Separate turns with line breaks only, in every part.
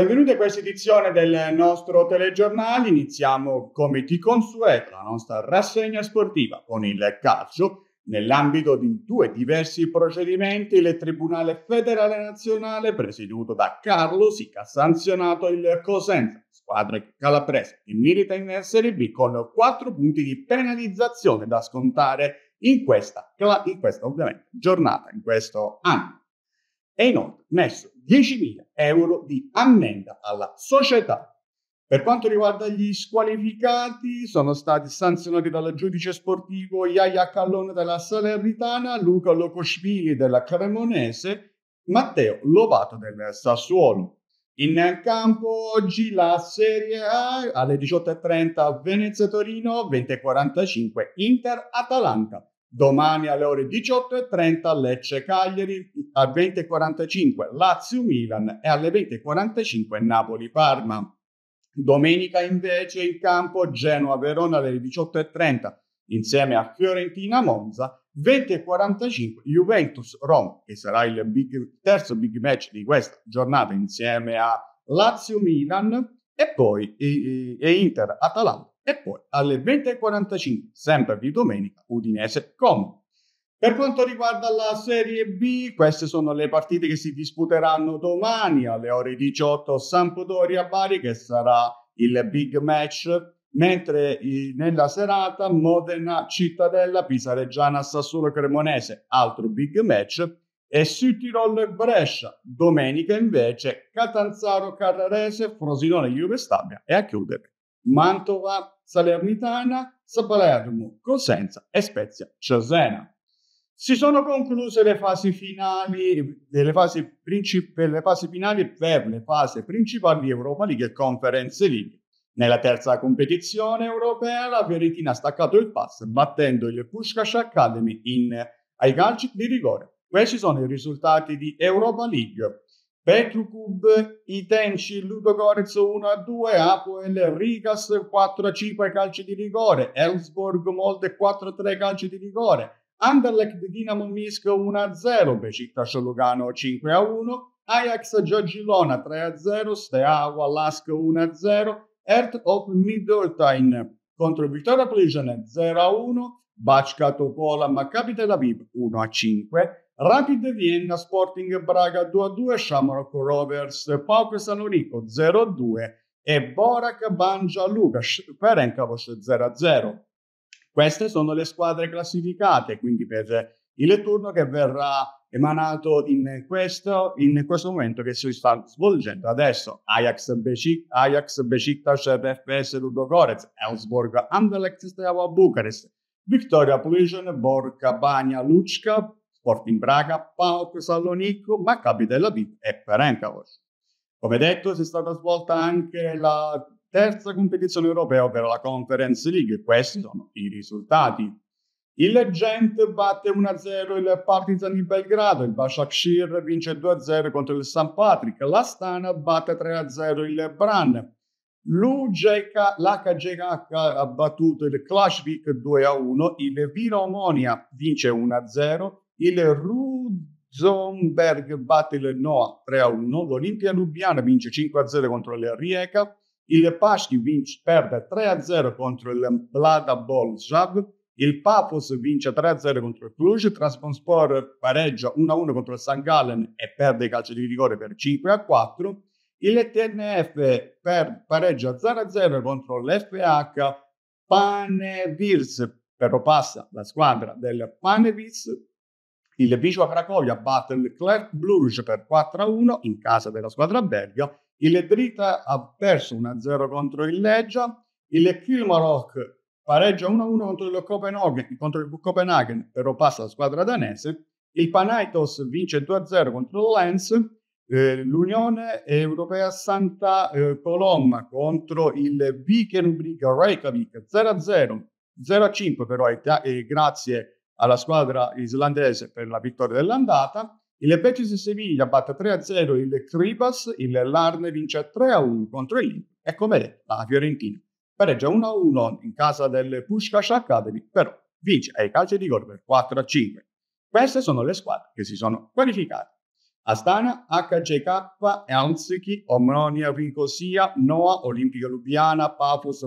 Benvenuti a questa edizione del nostro telegiornale. Iniziamo come di consueto la nostra rassegna sportiva con il calcio. Nell'ambito di due diversi procedimenti, il Tribunale federale nazionale, presieduto da Carlo Sica, ha sanzionato il Cosenza, squadra calabrese che milita in Serie B, con quattro punti di penalizzazione da scontare in questa, in questa giornata, in questo anno e inoltre messo 10.000 euro di ammenda alla società. Per quanto riguarda gli squalificati, sono stati sanzionati dal giudice sportivo Iaia Callone della Salernitana, Luca Locoscvili della Cremonese, Matteo Lovato del Sassuolo. In campo oggi la Serie A alle 18.30 Venezia-Torino, 20.45 Inter-Atalanta. Domani alle ore 18.30 Lecce Cagliari, alle 20.45 Lazio Milan e alle 20.45 Napoli Parma. Domenica invece in campo Genoa Verona alle 18.30 insieme a Fiorentina Monza, 20.45 Juventus Roma che sarà il big, terzo big match di questa giornata insieme a Lazio Milan e poi e, e Inter-Atalanta e poi alle 20.45, sempre di domenica, Udinese-Como. Per quanto riguarda la Serie B, queste sono le partite che si disputeranno domani alle ore 18 Sampdoria-Bari che sarà il big match, mentre nella serata Modena-Cittadella, Pisareggiana-Sassuolo-Cremonese, altro big match, e su e Brescia. Domenica invece Catanzaro Carrarese, Frosinone Juve Stabia e a chiudere Mantova Salernitana, Salerno Cosenza e Spezia Cesena. Si sono concluse le fasi finali, eh, le fasi, princip- le fasi finali per le fasi principali di Europa League e Conference League. Nella terza competizione europea la Fiorentina ha staccato il pass battendo il Pushkash Academy in, ai calci di rigore questi sono i risultati di Europa League. Petrucub, Itenci, Ludogorez 1 a 2, Apoel, Rigas 4 a 5 calci di rigore, Elsborg Molde 4 a 3 calci di rigore, Anderlecht Dinamo Minsk 1 a 0, Becitta, Lugano 5 a 1, Ajax Giorgilona 3 a 0, Steaua Lask 1 a 0, Earth of Midoltain contro Vittoria Pligen 0 a 1, Bacca Topola Maccabi Tel Aviv 1 a 5, Rapid Vienna, Sporting Braga 2-2, Shamrock Rovers, Pauk Salonico 0-2 e Borac Banja Lukas Ferencavos 0-0. Queste sono le squadre classificate, quindi per il turno che verrà emanato in questo, in questo momento che si sta svolgendo adesso. Ajax, Becic, Ajax Besiktas, RFS Ludogorets, Elsborg, Anderlecht, Steaua Bucarest, Victoria Plision, Borca, Bania Lucca, Sporting Braga, PAOK Salonicco, Maccabi della Aviv e Ferencvaros. Come detto, si è stata svolta anche la terza competizione europea, ovvero la Conference League, e questi sono i risultati. Il Gent batte 1-0 il Partizan di Belgrado, il Bashakshir vince 2-0 contro il St. Patrick, l'Astana batte 3-0 il Bran, l'UJK, l'HJK ha battuto il Clash Clashvik 2-1, il Omonia vince 1-0, il Ruzomberg batte il Noah 3-1, a l'Olimpia Lubiana vince 5-0 a contro il Rijeka, il Paschi vince, perde 3-0 a contro il Plada Bolzav, il Papos vince 3-0 a contro il Cluj, Transponspor pareggia 1-1 a contro il San Gallen e perde i calci di rigore per 5-4, a il TNF per, pareggia 0-0 a contro l'FH Panevirs, però passa la squadra del Panevirs il Vicio Cracovia batte il Clerc Bruges per 4-1 in casa della squadra belga. Il Drita ha perso 1-0 contro il Leggia. Il Kilmarok pareggia 1-1 contro il, Copenhagen, contro il Copenhagen, però passa la squadra danese. Il Panaitos vince 2-0 contro il Lens. Eh, L'Unione Europea Santa eh, Colomba contro il Vikenbrug Reykjavik 0-0, 0-5 però eh, grazie alla squadra islandese per la vittoria dell'andata. Il Betis Siviglia batte 3-0 il Kribas, il Larne vince 3-1 contro il Lille e come detto la Fiorentina pareggia 1-1 in casa del Pushkash Academy, però vince ai calci di gol per 4-5. Queste sono le squadre che si sono qualificate. Astana, HJK, Helsinki, Omonia, Rincosia, Noa, Olimpica Lubiana, Pafos,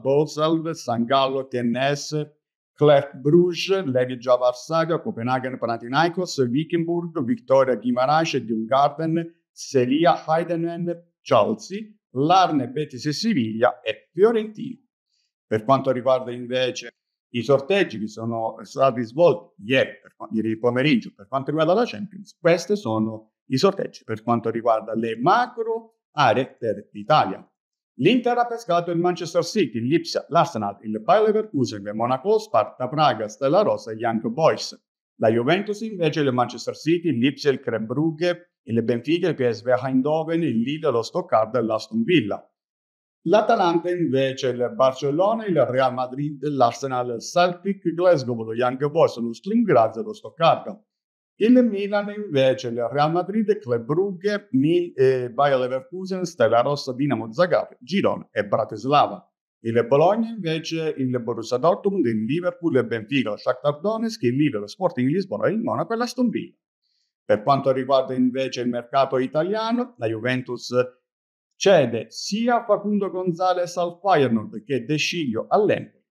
Bozal, San Gallo, TNS, Clerc Bruges, Legia Varsavia, Copenaghen Panathinaikos, Wickenburg, Victoria Guimaraes, Dungarden, Selia Heidenen, Chelsea, Larne, Betis e Siviglia e Fiorentino. Per quanto riguarda invece i sorteggi che sono stati svolti ieri, ieri pomeriggio per quanto riguarda la Champions, questi sono i sorteggi per quanto riguarda le macro aree per l'Italia. L'Inter ha pescato il Manchester City, l'Ipsia, l'Arsenal, il Bayer Leverkusen, il Monaco, Sparta Praga, Stella Rossa e gli Young Boys. La Juventus invece il Manchester City, l'Ipsia, il Krembrugge, il Benfica, il PSV Eindhoven, il Lille, lo Stoccarda e l'Aston Villa. L'Atalanta invece il Barcellona, il Real Madrid, l'Arsenal, il Celtic, il Glasgow, lo Young Boys, lo Slim Graz e lo Stoccarda. Il Milan invece, il Real Madrid, Club Brugge, Mil- eh, Bayer Leverkusen, Stella Rossa, Dinamo Zagabria, Girone e Bratislava. Il Bologna invece, il Borussia Dortmund, il Liverpool, il Benfica, lo Shakhtar Donetsk, il Lille, lo Sporting Lisbona, il Monaco e la Villa. Per quanto riguarda invece il mercato italiano, la Juventus cede sia Facundo Gonzalez al Feyenoord che De Sciglio all'Empoli.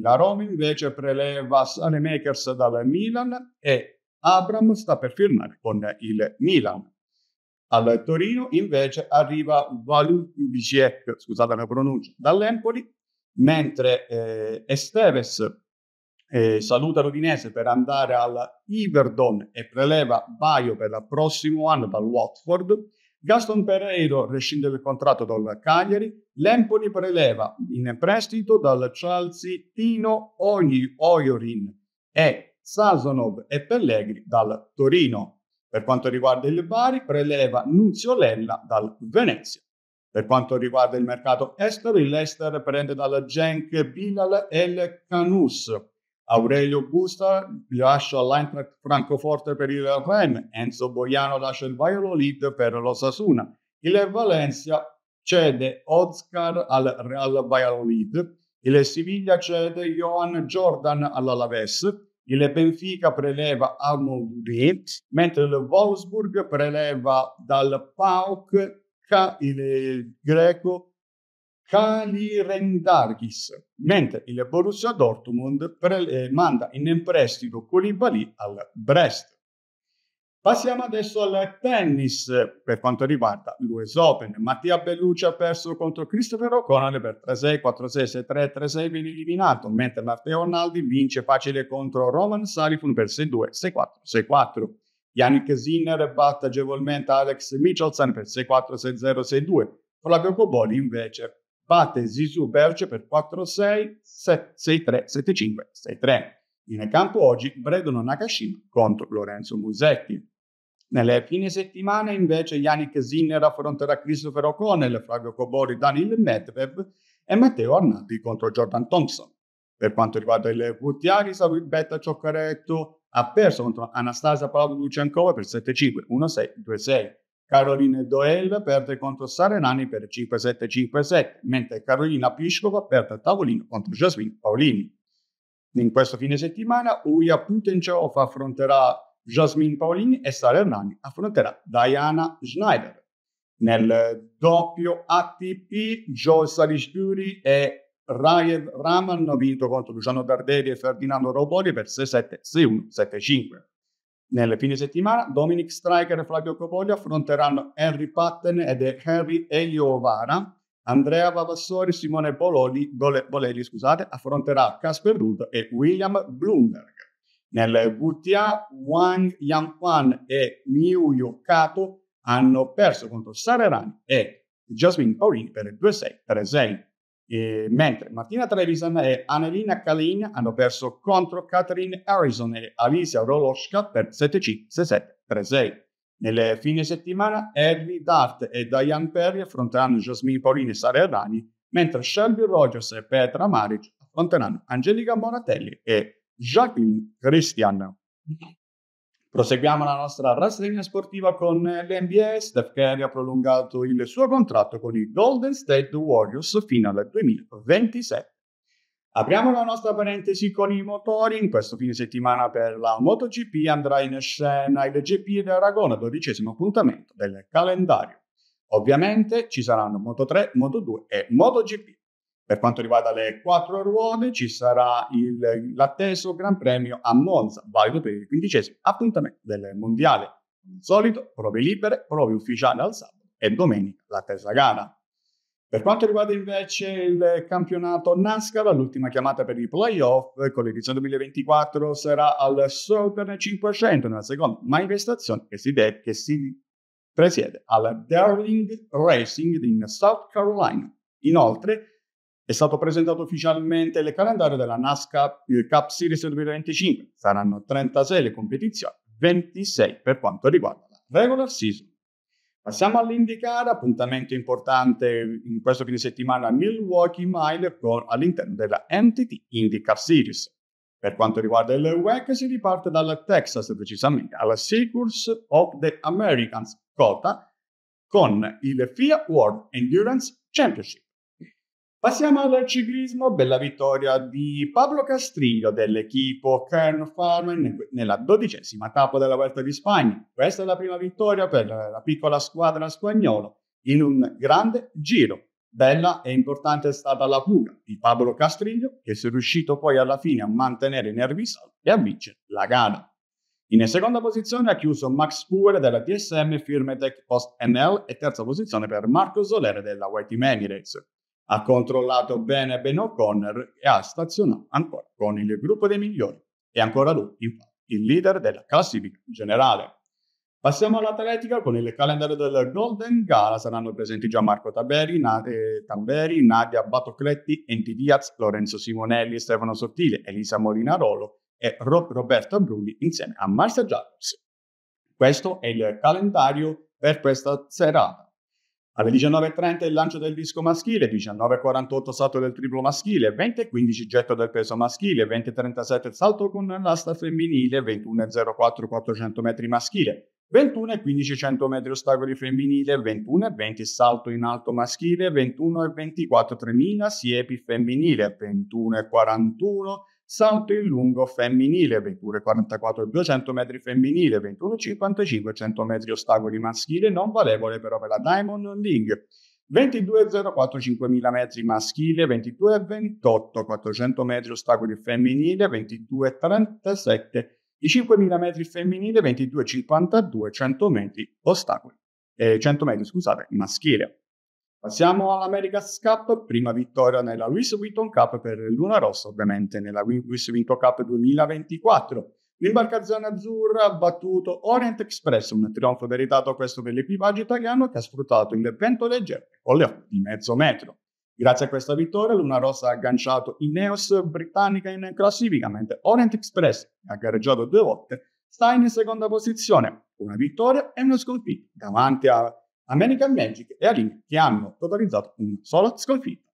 la Roma invece preleva Sanemakers dal Milan e Abram sta per firmare con il Milan. Al Torino invece arriva Valubiciek, scusate la pronuncia, dall'Empoli, mentre eh, Esteves eh, saluta l'Udinese per andare al Iverdon e preleva Baio per il prossimo anno dal Watford. Gaston Pereiro rescinde il contratto dal Cagliari, l'Empoli preleva in prestito dal Chelsea Tino Oiorin e Sazonov e Pellegri dal Torino. Per quanto riguarda il Bari, preleva Nunzio Lella dal Venezia. Per quanto riguarda il mercato estero, il Leicester prende dal Genk Bilal El Canus. Aurelio Busta lascia all'Eintracht Francoforte per il Rennes, Enzo Boiano lascia il Valladolid per lo Sasuna. Il Valencia cede Oscar al Real Valladolid. Il Siviglia cede Johan Jordan all'Alaves. Il Benfica preleva al Moudri, mentre il Wolfsburg preleva dal Pauk il greco Kalirendargis, mentre il Borussia Dortmund pre- manda in prestito Colibali al Brest. Passiamo adesso al tennis per quanto riguarda l'US Open. Mattia Bellucci ha perso contro Christopher O'Connor per 3-6, 4-6, 6-3, 3-6 viene eliminato, mentre Matteo Arnaldi vince facile contro Roman Salifun per 6-2, 6-4, 6-4. Yannick Sinner batte agevolmente Alex Michelson per 6-4, 6-0, 6-2. Flavio Coboli invece batte Zizou Berge per 4-6, 6-3, 7-5, 6-3. In campo oggi Bredono Nakashima contro Lorenzo Musetti. Nelle fine settimana invece Yannick Sinner affronterà Christopher O'Connell, Flavio Cobori, Daniel Medvedev e Matteo Arnaldi contro Jordan Thompson. Per quanto riguarda il WTA, Isabel Betta Cioccaretto ha perso contro Anastasia Paolo Luciancova per 7-5, 1-6, 2-6. Caroline Doel perde contro Sarenani per 5-7-5-7, mentre Carolina Piscova perde a tavolino contro Jasmine Paolini. In questo fine settimana Uia Putencioff affronterà Jasmine Paolini e Sara Hernani affronterà Diana Schneider. Nel doppio ATP, Joe Salisbury e Rayev Raman hanno vinto contro Luciano Darderi e Ferdinando Roboli per 6-7, 6-1, 7-5. Nel fine settimana, Dominic Stryker e Flavio Copoli affronteranno Henry Patten ed Henry Eliovara. Andrea Vavassori, e Simone Bololi, Boleri, scusate, affronterà Casper Ruud e William Bloomberg. Nel WTA Wang Yanquan e Miu Yokato hanno perso contro Sara Rani e Jasmine Paulini per il 2-6, 3-6. mentre Martina Trevisan e Annelina Kalin hanno perso contro Catherine Harrison e Alicia Roloska per 7-5, 6-7, 3-6. Nel fine settimana Harry Dart e Diane Perry affronteranno Jasmine Paulini e Sara Rani, mentre Shelby Rogers e Petra Maric affronteranno Angelica Moratelli e Jacqueline Christian. Proseguiamo la nostra rassegna sportiva con l'NBA. Steph Curry ha prolungato il suo contratto con i Golden State Warriors fino al 2027. Apriamo la nostra parentesi con i motori. In questo fine settimana per la MotoGP andrà in scena il GP di Aragona, dodicesimo appuntamento del calendario. Ovviamente ci saranno Moto3, Moto2 e MotoGP. Per quanto riguarda le quattro ruote, ci sarà il, l'atteso Gran Premio a Monza, valido per il quindicesimo appuntamento del Mondiale. Come solito, prove libere, prove ufficiali al sabato e domenica la terza gara. Per quanto riguarda invece il campionato NASCAR, l'ultima chiamata per i playoff con l'edizione 2024 sarà al Southern 500 nella seconda manifestazione che si, de- che si presiede al Darling Racing in South Carolina. Inoltre, è stato presentato ufficialmente il calendario della NASCAR Cup Series 2025. Saranno 36 le competizioni, 26 per quanto riguarda la regular season. Passiamo all'indicare appuntamento importante in questo fine settimana a Milwaukee Mile all'interno della MTT IndyCar Series. Per quanto riguarda il WEC si riparte dal Texas, precisamente alla Seekers of the Americans Cota con il FIA World Endurance Championship. Passiamo al ciclismo, bella vittoria di Pablo Castrillo dell'equipo Kern Farmen nella dodicesima tappa della Vuelta di Spagna. Questa è la prima vittoria per la piccola squadra spagnola in un grande giro. Bella e importante è stata la cura di Pablo Castrillo che si è riuscito poi alla fine a mantenere i nervi saldi e a vincere la gara. In seconda posizione ha chiuso Max Puer della TSM Firmetech Post NL e terza posizione per Marco Solere della White Emirates ha controllato bene Ben O'Connor e ha stazionato ancora con il gruppo dei migliori e ancora lui, infatti, il leader della classifica generale. Passiamo all'atletica con il calendario del Golden Gala. Saranno presenti Gianmarco Taberi, Na- Tamberi, Nadia Batocletti, Enti Diaz, Lorenzo Simonelli, Stefano Sottile, Elisa Molinarolo e Rob Roberta Bruni insieme a Marcia Giacomo. Questo è il calendario per questa serata. Alle 19.30 il lancio del disco maschile, 19.48 salto del triplo maschile, 20.15 getto del peso maschile, 20.37 salto con l'asta femminile, 21.04 400 metri maschile, 21.15 100 metri ostacoli femminile, 21.20 salto in alto maschile, 21.24 3000 siepi femminile, 21.41 salto in lungo femminile 44-200 metri femminile, 21,55 100 metri ostacoli maschile non valevole però per la Diamond League. 22,04 5000 metri maschile, 22,28 400 metri ostacoli femminile, 22,37 i 5000 metri femminile, 22,52 100 metri ostacoli, eh, 100 metri scusate, maschile. Passiamo all'America's Cup, prima vittoria nella Louis Vuitton Cup per Luna Rossa, ovviamente nella Louis Vuitton Cup 2024. L'imbarcazione azzurra ha battuto Orient Express, un trionfo meritato questo per l'equipaggio italiano che ha sfruttato il vento leggero con le di mezzo metro. Grazie a questa vittoria, Luna Rossa ha agganciato Ineos britannica in classifica, mentre Orient Express, che ha gareggiato due volte, sta in seconda posizione, una vittoria e uno sconfitto davanti a American Magic e Arena che hanno totalizzato una sola sconfitta.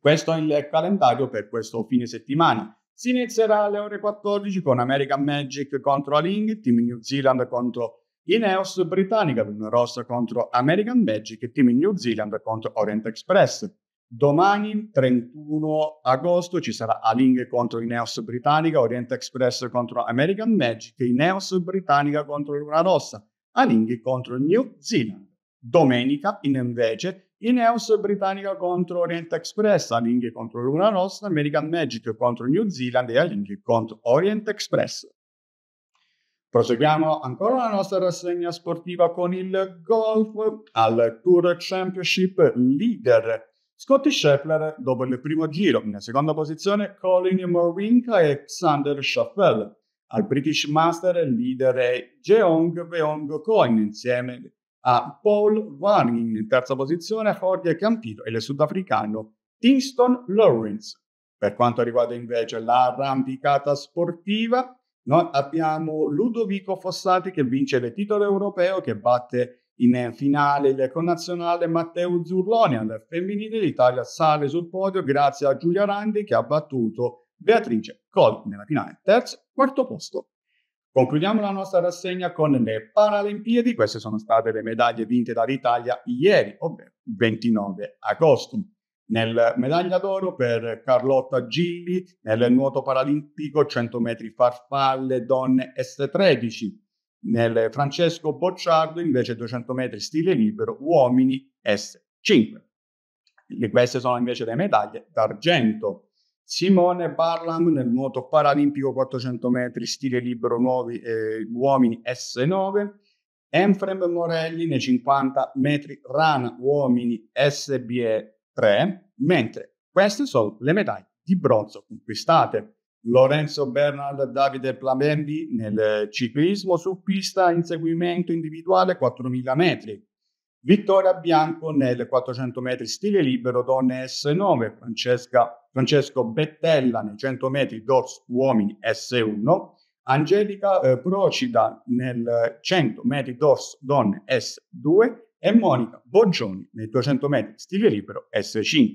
Questo è il calendario per questo fine settimana. Si inizierà alle ore 14 con American Magic contro Aling, Team New Zealand contro Ineos Britannica, Luna Rossa contro American Magic e Team New Zealand contro Orient Express. Domani, 31 agosto, ci sarà Aling contro Ineos Britannica, Orient Express contro American Magic, Ineos Britannica contro Luna Rossa, Aling contro New Zealand. Domenica, in invece, in house britannica contro Orient Express, Alinghi contro Luna Rossa, American Magic contro New Zealand e Alinghi contro Orient Express. Proseguiamo ancora la nostra rassegna sportiva con il golf al Tour Championship leader. Scottie Scheffler dopo il primo giro, in seconda posizione Colin Morinka e Xander Schaffel. Al British Master leader è Jeong Beong Coin insieme a Paul Van in terza posizione, Jorge Campito e il sudafricano Kingston Lawrence. Per quanto riguarda invece l'arrampicata sportiva, noi abbiamo Ludovico Fossati che vince il titolo europeo che batte in finale il connazionale Matteo Zurloni al femminile. L'Italia sale sul podio grazie a Giulia Randi che ha battuto Beatrice Col nella finale. Terzo, quarto posto. Concludiamo la nostra rassegna con le Paralimpiadi. Queste sono state le medaglie vinte dall'Italia ieri, ovvero 29 agosto. Nel medaglia d'oro per Carlotta Gilli, nel nuoto paralimpico 100 metri farfalle donne S13. Nel Francesco Bocciardo invece 200 metri stile libero uomini S5. E queste sono invece le medaglie d'argento. Simone Barlam nel nuoto paralimpico 400 metri stile libero nuovi, eh, uomini S9, Enfrem Morelli nei 50 metri rana uomini SBE 3, mentre queste sono le medaglie di bronzo conquistate. Lorenzo Bernard Davide Plamembi nel ciclismo su pista inseguimento individuale 4000 metri, Vittoria Bianco nel 400 metri stile libero donne S9, Francesca, Francesco Bettella nei 100 metri dors uomini S1, Angelica eh, Procida nel 100 metri dors donne S2 e Monica Boggioni nei 200 metri stile libero S5.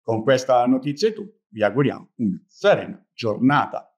Con questa notizia è tutto, vi auguriamo una serena giornata.